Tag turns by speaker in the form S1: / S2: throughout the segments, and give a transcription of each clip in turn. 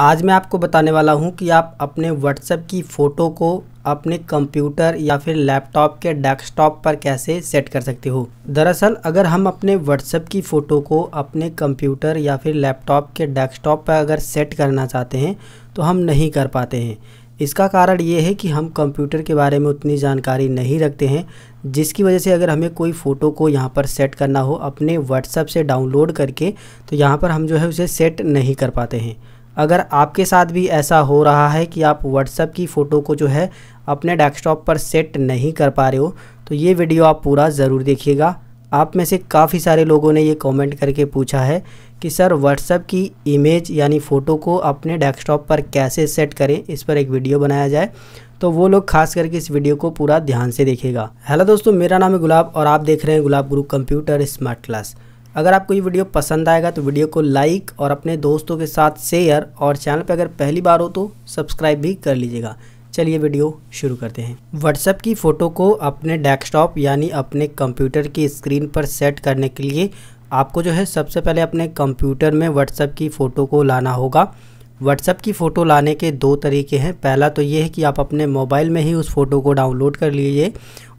S1: आज मैं आपको बताने वाला हूं कि आप अपने व्हाट्सएप की फ़ोटो को अपने कंप्यूटर या फिर लैपटॉप के डेस्कटॉप पर कैसे सेट कर सकते हो दरअसल अगर हम अपने व्हाट्सएप की फ़ोटो को अपने कंप्यूटर या फिर लैपटॉप के डेस्कटॉप पर अगर सेट करना चाहते हैं तो हम नहीं कर पाते हैं इसका कारण ये है कि हम कंप्यूटर के बारे में उतनी जानकारी नहीं रखते हैं जिसकी वजह से अगर हमें कोई फ़ोटो को यहाँ पर सेट करना हो अपने व्हाट्सएप से डाउनलोड करके तो यहाँ पर हम जो है उसे सेट नहीं कर पाते हैं अगर आपके साथ भी ऐसा हो रहा है कि आप व्हाट्सएप की फ़ोटो को जो है अपने डेस्कटॉप पर सेट नहीं कर पा रहे हो तो ये वीडियो आप पूरा ज़रूर देखिएगा आप में से काफ़ी सारे लोगों ने ये कमेंट करके पूछा है कि सर व्हाट्सएप की इमेज यानी फ़ोटो को अपने डेस्कटॉप पर कैसे सेट करें इस पर एक वीडियो बनाया जाए तो वो लोग खास करके इस वीडियो को पूरा ध्यान से देखेगा हेलो दोस्तों मेरा नाम है गुलाब और आप देख रहे हैं गुलाब गुरु कंप्यूटर स्मार्ट क्लास अगर आपको ये वीडियो पसंद आएगा तो वीडियो को लाइक और अपने दोस्तों के साथ शेयर और चैनल पर अगर पहली बार हो तो सब्सक्राइब भी कर लीजिएगा चलिए वीडियो शुरू करते हैं व्हाट्सएप की फ़ोटो को अपने डेस्कटॉप यानी अपने कंप्यूटर की स्क्रीन पर सेट करने के लिए आपको जो है सबसे पहले अपने कंप्यूटर में व्हाट्सएप की फ़ोटो को लाना होगा व्हाट्सएप की फ़ोटो लाने के दो तरीके हैं पहला तो ये है कि आप अपने मोबाइल में ही उस फ़ोटो को डाउनलोड कर लीजिए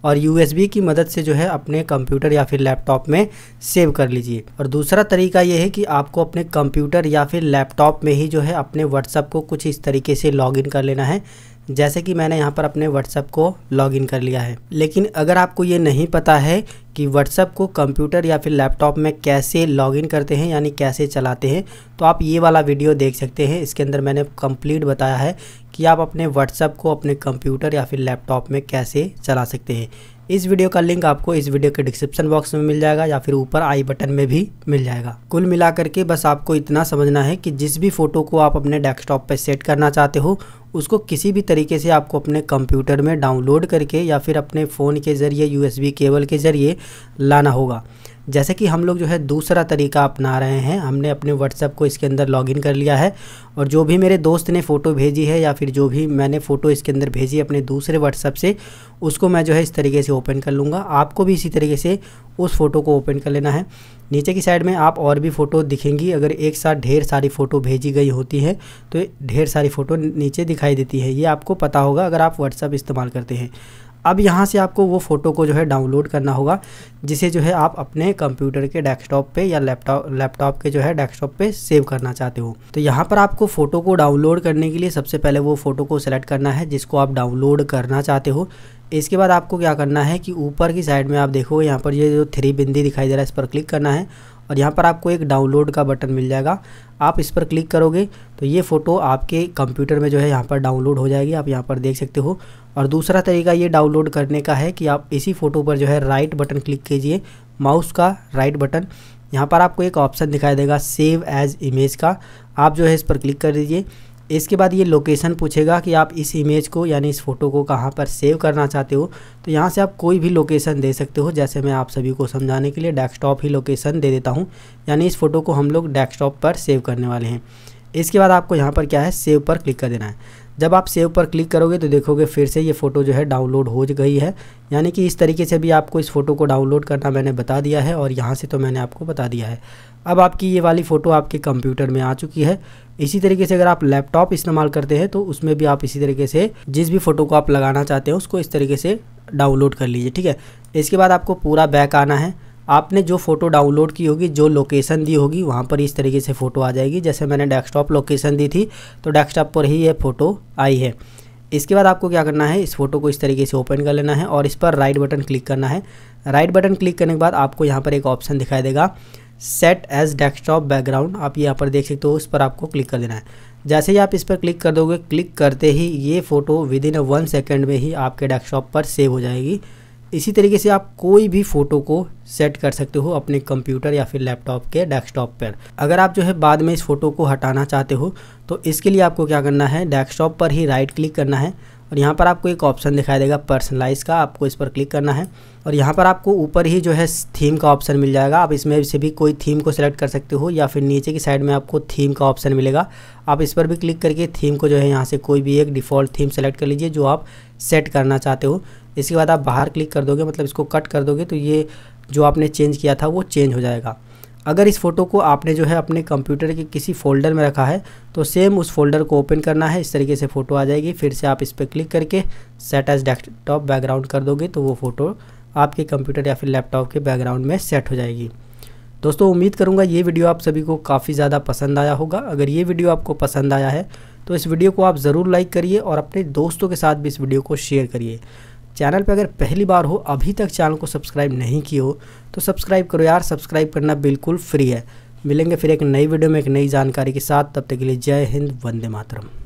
S1: और यू की मदद से जो है अपने कंप्यूटर या फिर लैपटॉप में सेव कर लीजिए और दूसरा तरीका ये है कि आपको अपने कंप्यूटर या फिर लैपटॉप में ही जो है अपने व्हाट्सअप को कुछ इस तरीके से लॉग कर लेना है जैसे कि मैंने यहाँ पर अपने व्हाट्सएप को लॉगिन कर लिया है लेकिन अगर आपको ये नहीं पता है कि व्हाट्सएप को कंप्यूटर या फिर लैपटॉप में कैसे लॉगिन करते हैं यानी कैसे चलाते हैं तो आप ये वाला वीडियो देख सकते हैं इसके अंदर मैंने कंप्लीट बताया है कि आप अपने व्हाट्सएप को अपने कंप्यूटर या फिर लैपटॉप में कैसे चला सकते हैं इस वीडियो का लिंक आपको इस वीडियो के डिस्क्रिप्शन बॉक्स में मिल जाएगा या फिर ऊपर आई बटन में भी मिल जाएगा कुल मिला करके बस आपको इतना समझना है कि जिस भी फोटो को आप अपने डेस्कटॉप पर सेट करना चाहते हो उसको किसी भी तरीके से आपको अपने कंप्यूटर में डाउनलोड करके या फिर अपने फ़ोन के ज़रिए यूएसबी केबल के ज़रिए लाना होगा जैसे कि हम लोग जो है दूसरा तरीका अपना रहे हैं हमने अपने व्हाट्सएप को इसके अंदर लॉगिन कर लिया है और जो भी मेरे दोस्त ने फ़ोटो भेजी है या फिर जो भी मैंने फ़ोटो इसके अंदर भेजी अपने दूसरे व्हाट्सएप से उसको मैं जो है इस तरीके से ओपन कर लूँगा आपको भी इसी तरीके से उस फ़ोटो को ओपन कर लेना है नीचे की साइड में आप और भी फ़ोटो दिखेंगी अगर एक साथ ढेर सारी फ़ोटो भेजी गई होती है तो ढेर सारी फ़ोटो नीचे दिखाई देती है ये आपको पता होगा अगर आप व्हाट्सअप इस्तेमाल करते हैं अब यहाँ से आपको वो फ़ोटो को जो है डाउनलोड करना होगा जिसे जो है आप अपने कंप्यूटर के डेस्कटॉप पे या लैपटॉप लैपटॉप के जो है डेस्कटॉप पे सेव करना चाहते हो तो यहाँ पर आपको फ़ोटो को डाउनलोड करने के लिए सबसे पहले वो फ़ोटो को सिलेक्ट करना है जिसको आप डाउनलोड करना चाहते हो इसके बाद आपको क्या करना है कि ऊपर की साइड में आप देखोगे यहाँ पर ये जो थ्री बिंदी दिखाई दे रहा है इस पर क्लिक करना है और यहाँ पर आपको एक डाउनलोड का बटन मिल जाएगा आप इस पर क्लिक करोगे तो ये फ़ोटो आपके कंप्यूटर में जो है यहाँ पर डाउनलोड हो जाएगी आप यहाँ पर देख सकते हो और दूसरा तरीका ये डाउनलोड करने का है कि आप इसी फ़ोटो पर जो है राइट बटन क्लिक कीजिए माउस का राइट बटन यहाँ पर आपको एक ऑप्शन दिखाई देगा सेव एज़ इमेज का आप जो है इस पर क्लिक कर दीजिए इसके बाद ये लोकेशन पूछेगा कि आप इस इमेज को यानी इस फ़ोटो को कहाँ पर सेव करना चाहते हो तो यहाँ से आप कोई भी लोकेशन दे सकते हो जैसे मैं आप सभी को समझाने के लिए डेस्कटॉप ही लोकेशन दे देता हूँ यानी इस फ़ोटो को हम लोग डेस्कटॉप पर सेव करने वाले हैं इसके बाद आपको यहाँ पर क्या है सेव पर क्लिक कर देना है जब आप सेव पर क्लिक करोगे तो देखोगे फिर से ये फ़ोटो जो है डाउनलोड हो गई है यानी कि इस तरीके से भी आपको इस फ़ोटो को डाउनलोड करना मैंने बता दिया है और यहाँ से तो मैंने आपको बता दिया है अब आपकी ये वाली फ़ोटो आपके कंप्यूटर में आ चुकी है इसी तरीके से अगर आप लैपटॉप इस्तेमाल करते हैं तो उसमें भी आप इसी तरीके से जिस भी फ़ोटो को आप लगाना चाहते हैं उसको इस तरीके से डाउनलोड कर लीजिए ठीक है इसके बाद आपको पूरा बैक आना है आपने जो फ़ोटो डाउनलोड की होगी जो लोकेशन दी होगी वहाँ पर इस तरीके से फ़ोटो आ जाएगी जैसे मैंने डेस्कटॉप लोकेशन दी थी तो डेस्कटॉप पर ही ये फ़ोटो आई है इसके बाद आपको क्या करना है इस फोटो को इस तरीके से ओपन कर लेना है और इस पर राइट बटन क्लिक करना है राइट बटन क्लिक करने के बाद आपको यहाँ पर एक ऑप्शन दिखाई देगा सेट एज डेस्कटॉप बैकग्राउंड आप यहाँ पर देख सकते हो उस पर आपको क्लिक कर देना है जैसे ही आप इस पर क्लिक कर दोगे क्लिक करते ही ये photo within one second में ही आपके डेस्कटॉप पर सेव हो जाएगी इसी तरीके से आप कोई भी फ़ोटो को सेट कर सकते हो अपने कंप्यूटर या फिर लैपटॉप के डेस्कटॉप पर अगर आप जो है बाद में इस फ़ोटो को हटाना चाहते हो तो इसके लिए आपको क्या करना है डेस्कटॉप पर ही राइट क्लिक करना है और यहाँ पर आपको एक ऑप्शन दिखाई देगा पर्सनलाइज का आपको इस पर क्लिक करना है और यहाँ पर आपको ऊपर ही जो है थीम का ऑप्शन मिल जाएगा आप इसमें से भी कोई थीम को सिलेक्ट कर सकते हो या फिर नीचे की साइड में आपको थीम का ऑप्शन मिलेगा आप इस पर भी क्लिक करके थीम को जो है यहाँ से कोई भी एक डिफ़ॉल्ट थीम सेलेक्ट कर लीजिए जो आप सेट करना चाहते हो इसके बाद आप बाहर क्लिक कर दोगे मतलब इसको कट कर दोगे तो ये जो आपने चेंज किया था वो चेंज हो जाएगा अगर इस फ़ोटो को आपने जो है अपने कंप्यूटर के किसी फ़ोल्डर में रखा है तो सेम उस फोल्डर को ओपन करना है इस तरीके से फ़ोटो आ जाएगी फिर से आप इस पर क्लिक करके सेट एज डेस्कटॉप बैकग्राउंड कर दोगे तो वो फ़ोटो आपके कंप्यूटर या फिर लैपटॉप के बैकग्राउंड में सेट हो जाएगी दोस्तों उम्मीद करूँगा ये वीडियो आप सभी को काफ़ी ज़्यादा पसंद आया होगा अगर ये वीडियो आपको पसंद आया है तो इस वीडियो को आप ज़रूर लाइक करिए और अपने दोस्तों के साथ भी इस वीडियो को शेयर करिए चैनल पर अगर पहली बार हो अभी तक चैनल को सब्सक्राइब नहीं किया हो तो सब्सक्राइब करो यार सब्सक्राइब करना बिल्कुल फ्री है मिलेंगे फिर एक नई वीडियो में एक नई जानकारी के साथ तब तक के लिए जय हिंद वंदे मातरम